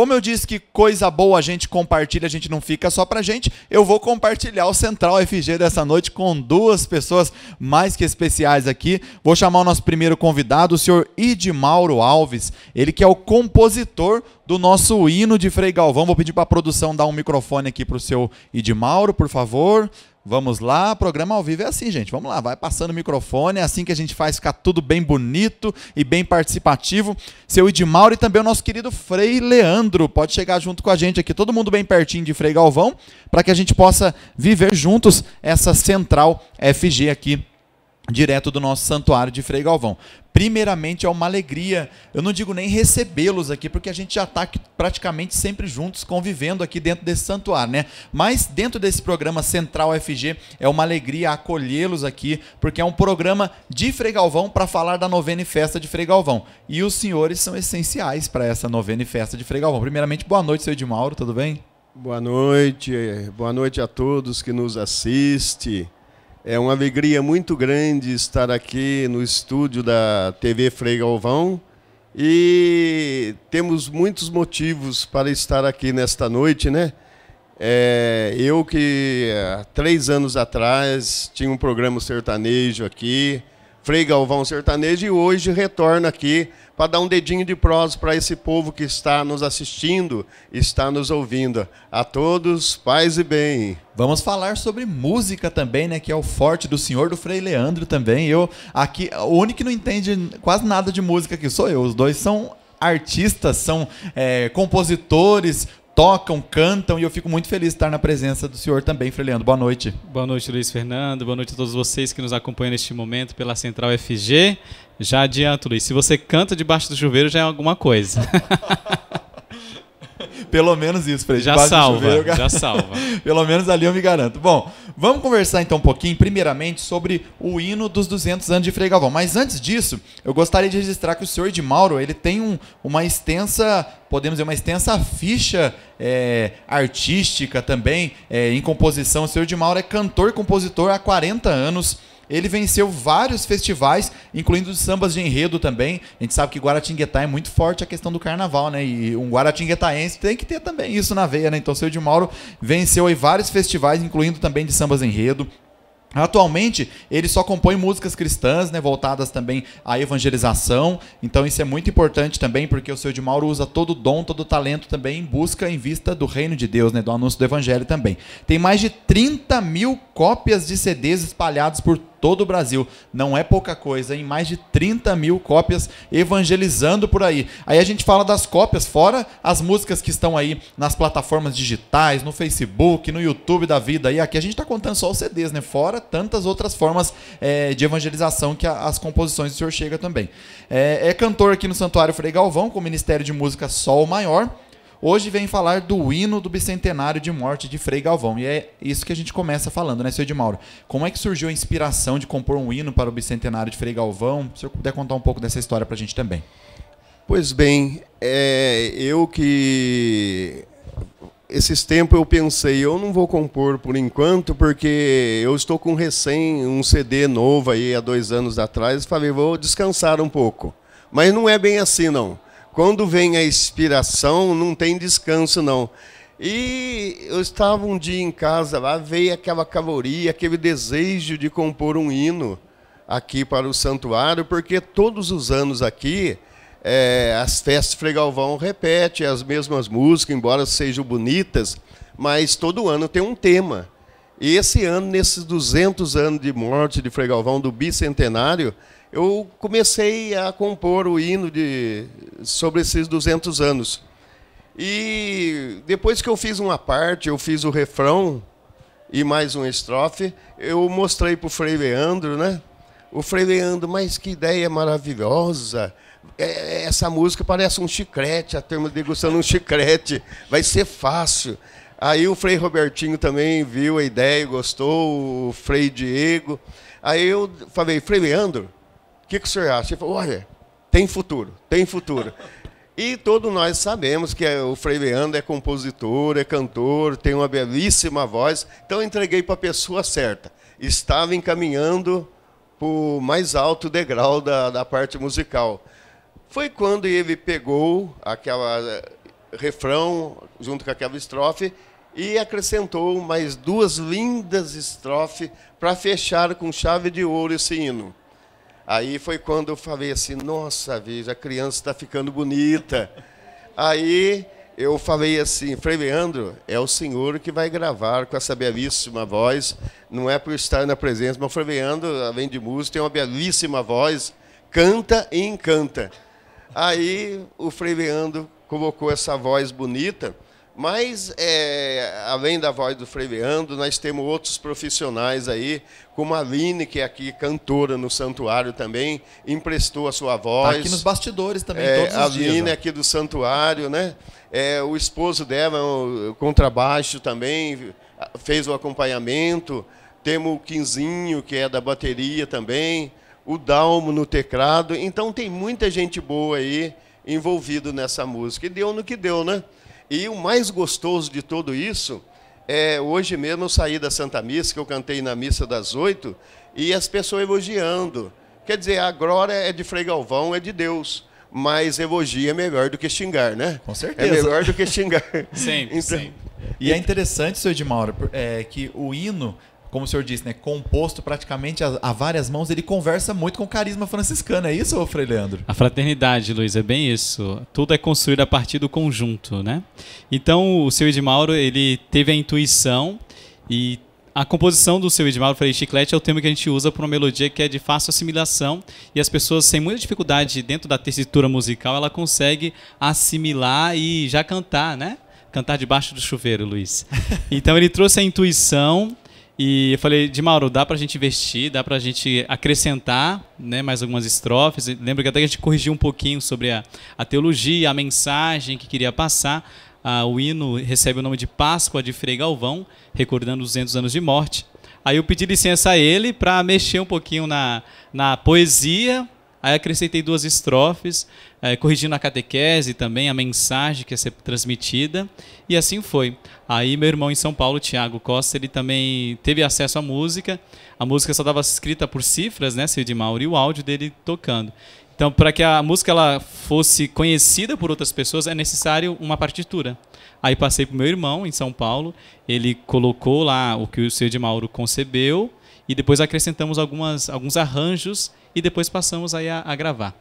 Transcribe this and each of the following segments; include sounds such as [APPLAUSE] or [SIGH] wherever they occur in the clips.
Como eu disse que coisa boa a gente compartilha, a gente não fica só pra gente, eu vou compartilhar o Central FG dessa noite com duas pessoas mais que especiais aqui. Vou chamar o nosso primeiro convidado, o senhor Idmauro Alves, ele que é o compositor do nosso hino de Frei Galvão. Vou pedir para a produção dar um microfone aqui para o seu Idmauro, por favor. Vamos lá, programa ao vivo é assim, gente. Vamos lá, vai passando o microfone, é assim que a gente faz ficar tudo bem bonito e bem participativo. Seu Edmauro e também o nosso querido Frei Leandro pode chegar junto com a gente aqui, todo mundo bem pertinho de Frei Galvão, para que a gente possa viver juntos essa central FG aqui direto do nosso santuário de Frei Galvão. Primeiramente, é uma alegria, eu não digo nem recebê-los aqui, porque a gente já está praticamente sempre juntos, convivendo aqui dentro desse santuário, né? Mas dentro desse programa Central FG, é uma alegria acolhê-los aqui, porque é um programa de Frei Galvão para falar da novena e festa de Frei Galvão. E os senhores são essenciais para essa novena e festa de Frei Galvão. Primeiramente, boa noite, seu Edmauro, tudo bem? Boa noite, boa noite a todos que nos assistem. É uma alegria muito grande estar aqui no estúdio da TV Frei Galvão e temos muitos motivos para estar aqui nesta noite, né? É, eu que há três anos atrás tinha um programa sertanejo aqui, Frei Galvão Sertanejo e hoje retorna aqui para dar um dedinho de prosa para esse povo que está nos assistindo, está nos ouvindo. A todos, paz e bem. Vamos falar sobre música também, né? Que é o forte do senhor do Frei Leandro também. Eu aqui, o único que não entende quase nada de música aqui sou eu. Os dois são artistas, são é, compositores, tocam, cantam e eu fico muito feliz de estar na presença do senhor também, Frei Leandro. Boa noite. Boa noite, Luiz Fernando. Boa noite a todos vocês que nos acompanham neste momento pela Central FG. Já adianto, Luiz, se você canta debaixo do chuveiro já é alguma coisa. [LAUGHS] Pelo menos isso, Fred. Já salva, chuveiro, já salva. Pelo menos ali eu me garanto. Bom, vamos conversar então um pouquinho, primeiramente, sobre o hino dos 200 anos de Frei Galvão. Mas antes disso, eu gostaria de registrar que o senhor de Mauro, ele tem um, uma extensa, podemos dizer, uma extensa ficha é, artística também, é, em composição. O senhor de Mauro é cantor e compositor há 40 anos, ele venceu vários festivais, incluindo os sambas de enredo também. A gente sabe que Guaratinguetá é muito forte a questão do carnaval, né? E um guaratinguetaense tem que ter também isso na veia, né? Então, seu de Mauro venceu aí vários festivais, incluindo também de sambas de enredo. Atualmente, ele só compõe músicas cristãs, né, voltadas também à evangelização. Então isso é muito importante também, porque o seu de Mauro usa todo o dom, todo o talento também em busca, em vista do reino de Deus, né, do anúncio do evangelho também. Tem mais de 30 mil cópias de CDs espalhados por todo o Brasil. Não é pouca coisa, em mais de 30 mil cópias evangelizando por aí. Aí a gente fala das cópias, fora as músicas que estão aí nas plataformas digitais, no Facebook, no YouTube da vida. E aqui a gente está contando só os CDs, né? Fora tantas outras formas é, de evangelização que a, as composições do senhor chega também. É, é cantor aqui no Santuário Frei Galvão, com o Ministério de Música Sol Maior. Hoje vem falar do hino do bicentenário de morte de Frei Galvão. E é isso que a gente começa falando, né, seu Edmauro? Como é que surgiu a inspiração de compor um hino para o bicentenário de Frei Galvão? Se eu puder contar um pouco dessa história para a gente também. Pois bem, é, eu que. Esses tempos eu pensei, eu não vou compor por enquanto, porque eu estou com recém um CD novo aí há dois anos atrás. Falei, vou descansar um pouco. Mas não é bem assim, não quando vem a inspiração, não tem descanso, não. E eu estava um dia em casa, lá veio aquela caloria, aquele desejo de compor um hino aqui para o santuário, porque todos os anos aqui é, as festas de Fregalvão repete as mesmas músicas, embora sejam bonitas, mas todo ano tem um tema. E esse ano, nesses 200 anos de morte de Fregalvão, do bicentenário, eu comecei a compor o hino de, sobre esses 200 anos. E depois que eu fiz uma parte, eu fiz o refrão e mais uma estrofe, eu mostrei para o Frei Leandro, né? O Frei Leandro, mas que ideia maravilhosa! É, essa música parece um chiclete, a turma degustando um chiclete, vai ser fácil. Aí o Frei Robertinho também viu a ideia e gostou, o Frei Diego. Aí eu falei, Frei Leandro, que, que o senhor acha? Ele falou, olha, tem futuro, tem futuro. E todos nós sabemos que é, o Frei Leandro é compositor, é cantor, tem uma belíssima voz. Então entreguei para a pessoa certa. Estava encaminhando para o mais alto degrau da, da parte musical. Foi quando ele pegou aquela eh, refrão junto com aquela estrofe e acrescentou mais duas lindas estrofes para fechar com chave de ouro esse hino. Aí foi quando eu falei assim: nossa, veja, a criança está ficando bonita. Aí eu falei assim, Frei Leandro, é o senhor que vai gravar com essa belíssima voz, não é por estar na presença, mas o Frei Leandro, além de músico, tem uma belíssima voz, canta e encanta. Aí o Frei Leandro colocou essa voz bonita, mas, é, além da voz do Frei nós temos outros profissionais aí, como a Aline, que é aqui cantora no santuário também, emprestou a sua tá voz. Tá aqui nos bastidores também, é, todos os A Aline dias, né? é aqui do santuário, né? É, o esposo dela, o contrabaixo também, fez o acompanhamento. Temos o Quinzinho, que é da bateria também, o Dalmo no teclado. Então, tem muita gente boa aí envolvido nessa música. E deu no que deu, né? E o mais gostoso de tudo isso é hoje mesmo eu saí da Santa Missa, que eu cantei na missa das oito, e as pessoas elogiando. Quer dizer, a glória é de Frei Galvão, é de Deus. Mas elogia é melhor do que xingar, né? Com é certeza. É melhor do que xingar. [LAUGHS] sempre, então, sempre. E é interessante, seu Edmauro, é, que o hino como o senhor disse, né, composto praticamente a, a, várias mãos, ele conversa muito com o carisma franciscano, é isso, Frei Leandro? A fraternidade, Luiz, é bem isso. Tudo é construído a partir do conjunto, né? Então, o seu Edmauro, ele teve a intuição e a composição do seu Edmauro Freire Chiclete é o termo que a gente usa para uma melodia que é de fácil assimilação e as pessoas, sem muita dificuldade dentro da tessitura musical, ela consegue assimilar e já cantar, né? Cantar debaixo do chuveiro, Luiz. [LAUGHS] Então ele trouxe a intuição e eu falei, de Mauro, dá pra gente investir, dá pra gente acrescentar né, mais algumas estrofes. Lembro que até a gente corrigiu um pouquinho sobre a, a teologia, a mensagem que queria passar. Ah, o hino recebe o nome de Páscoa de Frei Galvão, recordando 200 anos de morte. Aí eu pedi licença a ele para mexer um pouquinho na, na poesia, Aí acrescentei duas estrofes, é, corrigindo a catequese também, a mensagem que ia ser transmitida, e assim foi. Aí meu irmão em São Paulo, Tiago Costa, ele também teve acesso à música. A música só estava escrita por cifras, né, Cid Mauro, e o áudio dele tocando. Então, para que a música ela fosse conhecida por outras pessoas, é necessário uma partitura. Aí passei para o meu irmão em São Paulo, ele colocou lá o que o Cid Mauro concebeu, e depois acrescentamos algumas, alguns arranjos e depois passamos aí a, a gravar.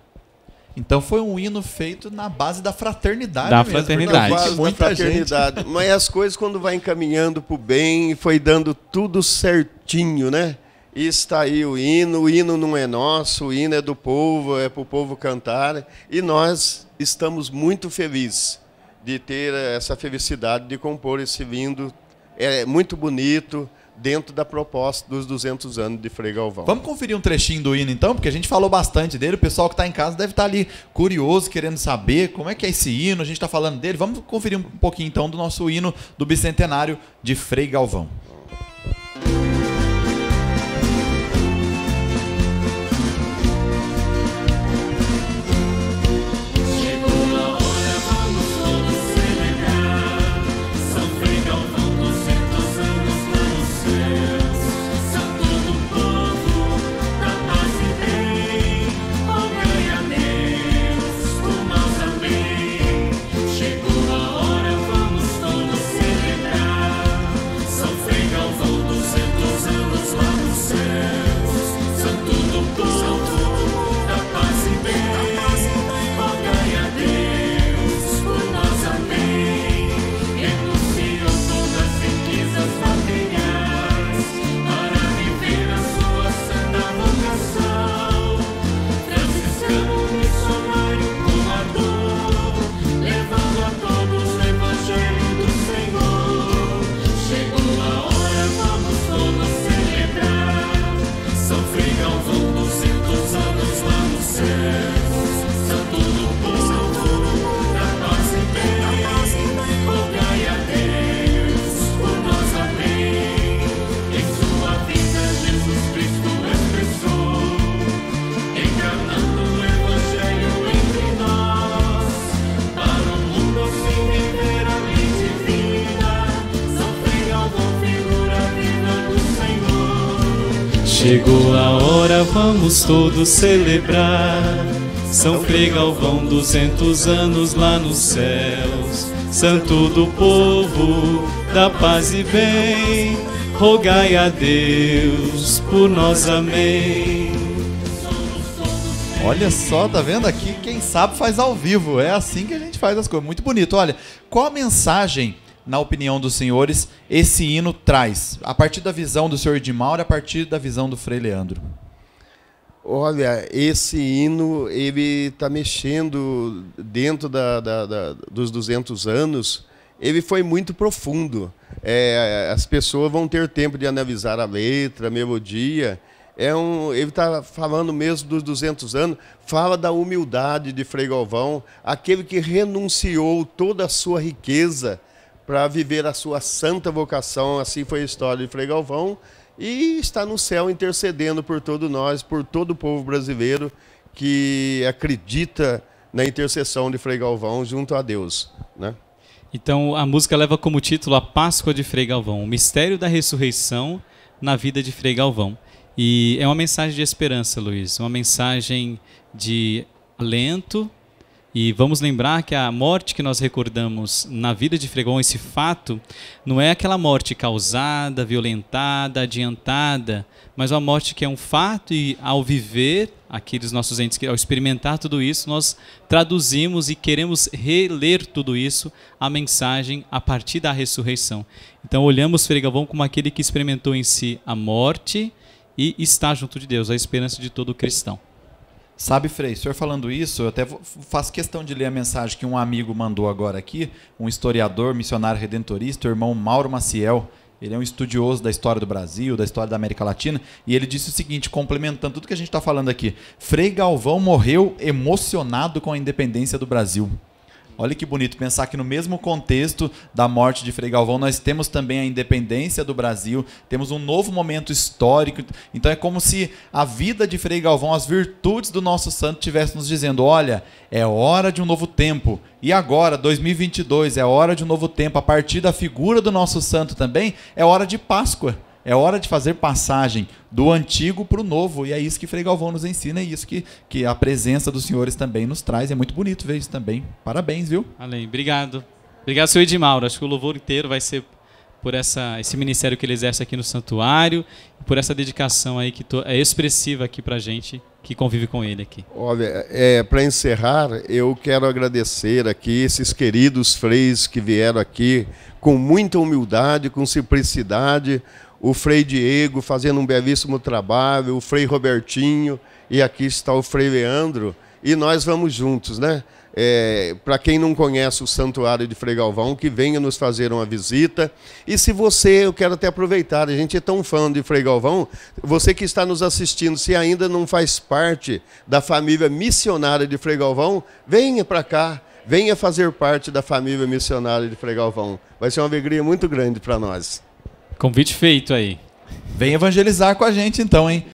Então foi um hino feito na base da fraternidade. Da mesmo, fraternidade. Base Muita da fraternidade. Gente. Mas as coisas quando vai encaminhando para o bem, foi dando tudo certinho, né? E está aí o hino. O hino não é nosso, o hino é do povo, é para o povo cantar. E nós estamos muito felizes de ter essa felicidade de compor esse lindo. É muito bonito dentro da proposta dos 200 anos de Frei Galvão. Vamos conferir um trechinho do hino então, porque a gente falou bastante dele, o pessoal que está em casa deve estar tá ali curioso, querendo saber como é que é esse hino, a gente está falando dele. Vamos conferir um pouquinho então do nosso hino do Bicentenário de Frei Galvão. Chegou a hora, vamos todos celebrar. São Frei Galvão, 200 anos lá nos céus. Santo do povo, da paz e bem. Rogai a Deus por nós, amém. Olha só, tá vendo aqui? Quem sabe faz ao vivo. É assim que a gente faz as coisas. Muito bonito. Olha, qual a mensagem na opinião dos senhores, esse hino traz? A partir da visão do senhor Edmauro, a partir da visão do Frei Leandro. Olha, esse hino ele está mexendo dentro da, da, da, dos 200 anos. Ele foi muito profundo. É, as pessoas vão ter tempo de analisar a letra, a melodia. É um, ele está falando mesmo dos 200 anos. Fala da humildade de Frei Galvão, aquele que renunciou toda a sua riqueza para viver a sua santa vocação. Assim foi a história de Frei Galvão e está no céu intercedendo por todos nós, por todo o povo brasileiro que acredita na intercessão de Frei Galvão junto a Deus, né? Então a música leva como título a Páscoa de Frei Galvão, o mistério da ressurreição na vida de Frei Galvão. E é uma mensagem de esperança, Luiz, uma mensagem de alento e vamos lembrar que a morte que nós recordamos na vida de Fregon, esse fato, não é aquela morte causada, violentada, adiantada, mas uma morte que é um fato e ao viver aqueles nossos entes, ao experimentar tudo isso, nós traduzimos e queremos reler tudo isso, a mensagem a partir da ressurreição. Então olhamos Fregão como aquele que experimentou em si a morte e está junto de Deus, a esperança de todo cristão. Sabe, Frei, o senhor falando isso, eu até faço questão de ler a mensagem que um amigo mandou agora aqui, um historiador, missionário redentorista, o irmão Mauro Maciel. Ele é um estudioso da história do Brasil, da história da América Latina, e ele disse o seguinte, complementando tudo que a gente está falando aqui: Frei Galvão morreu emocionado com a independência do Brasil. Olha que bonito pensar que no mesmo contexto da morte de Frei Galvão, nós temos também a independência do Brasil, temos um novo momento histórico. Então é como se a vida de Frei Galvão, as virtudes do nosso santo estivessem nos dizendo: olha, é hora de um novo tempo. E agora, 2022, é hora de um novo tempo. A partir da figura do nosso santo também, é hora de Páscoa. É hora de fazer passagem do antigo para o novo. E é isso que Frei Galvão nos ensina, é isso que, que a presença dos senhores também nos traz. É muito bonito ver isso também. Parabéns, viu? Além, obrigado. Obrigado, senhor Edmauro. Acho que o louvor inteiro vai ser por essa, esse ministério que ele exerce aqui no santuário, por essa dedicação aí que é expressiva aqui para gente que convive com ele aqui. Olha, é, para encerrar, eu quero agradecer aqui esses queridos freis que vieram aqui com muita humildade, com simplicidade, o Frei Diego fazendo um belíssimo trabalho, o Frei Robertinho e aqui está o Frei Leandro e nós vamos juntos, né? É, Para quem não conhece o Santuário de Frei Galvão, que venha nos fazer uma visita. E se você, eu quero até aproveitar, a gente é tão fã de Frei Galvão, você que está nos assistindo, se ainda não faz parte da família missionária de Frei Galvão, venha para cá, venha fazer parte da família missionária de Frei Galvão. Vai ser uma alegria muito grande para nós. Convite feito aí. Vem evangelizar com a gente então, hein?